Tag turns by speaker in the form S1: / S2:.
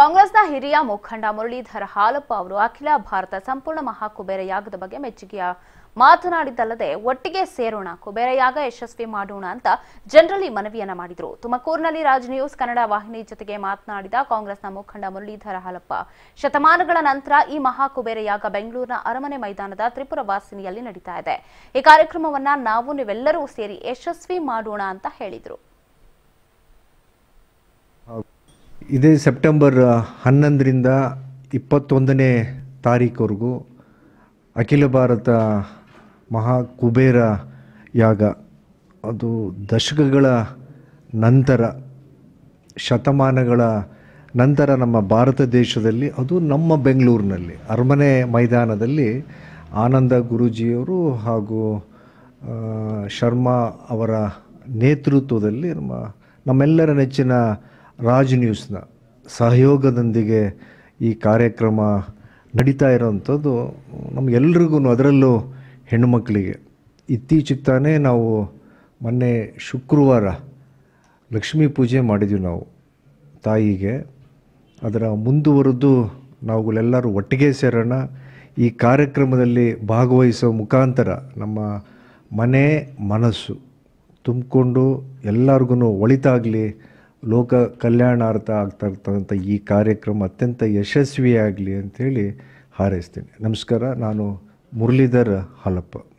S1: ಕಾಂಗ್ರೆಸ್ನ ಹಿರಿಯ ಮುಖಂಡ ಮುರಳೀಧರ ಹಾಲಪ್ಪ ಅವರು ಅಖಿಲ ಭಾರತ ಸಂಪೂರ್ಣ ಮಹಾ ಯಾಗದ ಬಗ್ಗೆ ಮೆಚ್ಚುಗೆಯ ಮಾತನಾಡಿದ್ದಲ್ಲದೆ ಒಟ್ಟಿಗೆ ಸೇರೋಣ ಕುಬೇರ ಯಾಗ ಯಶಸ್ವಿ ಮಾಡೋಣ ಅಂತ ಜನರಲ್ಲಿ ಮನವಿಯನ್ನ ಮಾಡಿದರು ತುಮಕೂರಿನಲ್ಲಿ ರಾಜ್ ನ್ಯೂಸ್ ಕನ್ನಡ ವಾಹಿನಿ ಜೊತೆಗೆ ಮಾತನಾಡಿದ ಕಾಂಗ್ರೆಸ್ನ ಮುಖಂಡ ಮುರಳೀಧರ ಹಾಲಪ್ಪ ಶತಮಾನಗಳ ನಂತರ ಈ ಮಹಾ ಯಾಗ ಬೆಂಗಳೂರಿನ ಅರಮನೆ ಮೈದಾನದ ತ್ರಿಪುರ ವಾಸಿನಿಯಲ್ಲಿ ನಡೀತಾ ಇದೆ ಈ ಕಾರ್ಯಕ್ರಮವನ್ನ ನಾವು ನೀವೆಲ್ಲರೂ ಸೇರಿ ಯಶಸ್ವಿ ಮಾಡೋಣ ಅಂತ ಹೇಳಿದರು
S2: ಇದೇ ಸೆಪ್ಟೆಂಬರ್ ಹನ್ನೊಂದರಿಂದ ಇಪ್ಪತ್ತೊಂದನೇ ತಾರೀಕವರೆಗೂ ಅಖಿಲ ಭಾರತ ಮಹಾ ಕುಬೇರ ಯಾಗ ಅದು ದಶಕಗಳ ನಂತರ ಶತಮಾನಗಳ ನಂತರ ನಮ್ಮ ಭಾರತ ದೇಶದಲ್ಲಿ ಅದು ನಮ್ಮ ಬೆಂಗಳೂರಿನಲ್ಲಿ ಅರಮನೆ ಮೈದಾನದಲ್ಲಿ ಆನಂದ ಗುರೂಜಿಯವರು ಹಾಗೂ ಶರ್ಮಾ ಅವರ ನೇತೃತ್ವದಲ್ಲಿ ನಮ್ಮ ನಮ್ಮೆಲ್ಲರ ನೆಚ್ಚಿನ ರಾಜ್ ನ್ಯೂಸ್ನ ಸಹಯೋಗದೊಂದಿಗೆ ಈ ಕಾರ್ಯಕ್ರಮ ನಡೀತಾ ಇರೋವಂಥದ್ದು ನಮಗೆಲ್ರಿಗೂ ಅದರಲ್ಲೂ ಹೆಣ್ಣುಮಕ್ಕಳಿಗೆ ಇತ್ತೀಚೆಗೆ ತಾನೇ ನಾವು ಮೊನ್ನೆ ಶುಕ್ರವಾರ ಲಕ್ಷ್ಮೀ ಪೂಜೆ ಮಾಡಿದ್ವಿ ನಾವು ತಾಯಿಗೆ ಅದರ ಮುಂದುವರೆದು ನಾವುಗಳೆಲ್ಲರೂ ಒಟ್ಟಿಗೆ ಸೇರೋಣ ಈ ಕಾರ್ಯಕ್ರಮದಲ್ಲಿ ಭಾಗವಹಿಸೋ ಮುಖಾಂತರ ನಮ್ಮ ಮನೆ ಮನಸ್ಸು ತುಂಬಿಕೊಂಡು ಎಲ್ಲರಿಗೂ ಒಳಿತಾಗಲಿ ಲೋಕ ಕಲ್ಯಾಣಾರ್ಥ ಆಗ್ತಾ ಇರ್ತಕ್ಕಂಥ ಈ ಕಾರ್ಯಕ್ರಮ ಅತ್ಯಂತ ಯಶಸ್ವಿಯಾಗಲಿ ಅಂಥೇಳಿ ಹಾರೈಸ್ತೀನಿ ನಮಸ್ಕಾರ ನಾನು ಮುರಳೀಧರ್ ಹಾಲಪ್ಪ